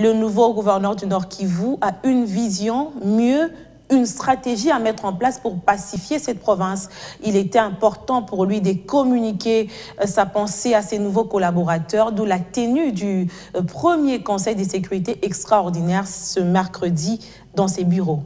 le nouveau gouverneur du Nord Kivu a une vision, mieux une stratégie à mettre en place pour pacifier cette province. Il était important pour lui de communiquer euh, sa pensée à ses nouveaux collaborateurs, d'où la tenue du euh, premier Conseil de sécurité extraordinaire ce mercredi dans ses bureaux.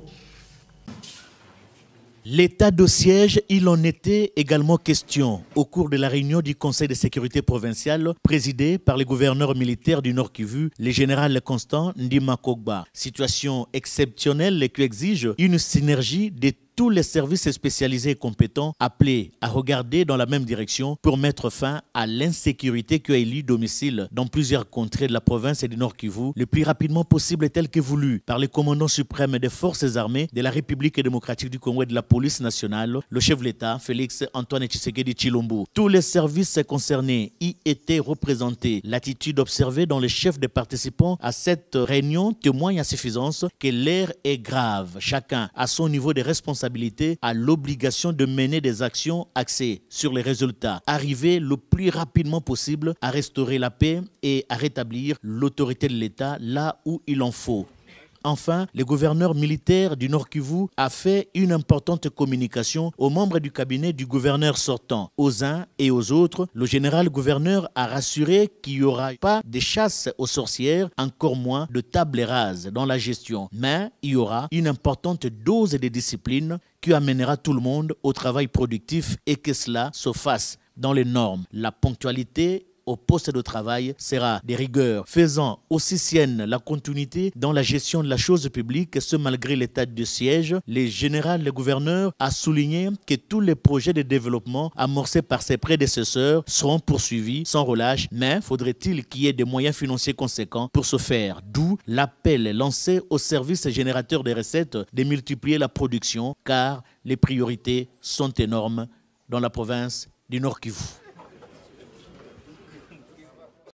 L'état de siège, il en était également question au cours de la réunion du Conseil de sécurité provinciale présidée par le gouverneur militaire du Nord Kivu, le général Constant Ndimakogba. Situation exceptionnelle qui exige une synergie de tous les services spécialisés et compétents appelés à regarder dans la même direction pour mettre fin à l'insécurité qui a élu domicile dans plusieurs contrées de la province et du Nord Kivu le plus rapidement possible et tel que voulu par le commandant suprême des forces armées de la République démocratique du Congo et de la police nationale, le chef de l'État, Félix Antoine Tshisekedi Chilombo. Tous les services concernés y étaient représentés. L'attitude observée dans les chefs des participants à cette réunion témoigne à suffisance que l'air est grave. Chacun à son niveau de responsabilité à l'obligation de mener des actions axées sur les résultats, arriver le plus rapidement possible à restaurer la paix et à rétablir l'autorité de l'État là où il en faut. Enfin, le gouverneur militaire du Nord Kivu a fait une importante communication aux membres du cabinet du gouverneur sortant. Aux uns et aux autres, le général gouverneur a rassuré qu'il n'y aura pas de chasse aux sorcières, encore moins de table rase dans la gestion. Mais il y aura une importante dose de discipline qui amènera tout le monde au travail productif et que cela se fasse dans les normes, la ponctualité au poste de travail sera des rigueurs faisant aussi sienne la continuité dans la gestion de la chose publique, ce malgré l'état de siège. Le général, le gouverneur a souligné que tous les projets de développement amorcés par ses prédécesseurs seront poursuivis sans relâche, mais faudrait-il qu'il y ait des moyens financiers conséquents pour ce faire, d'où l'appel lancé aux services générateurs des recettes de multiplier la production, car les priorités sont énormes dans la province du Nord Kivu.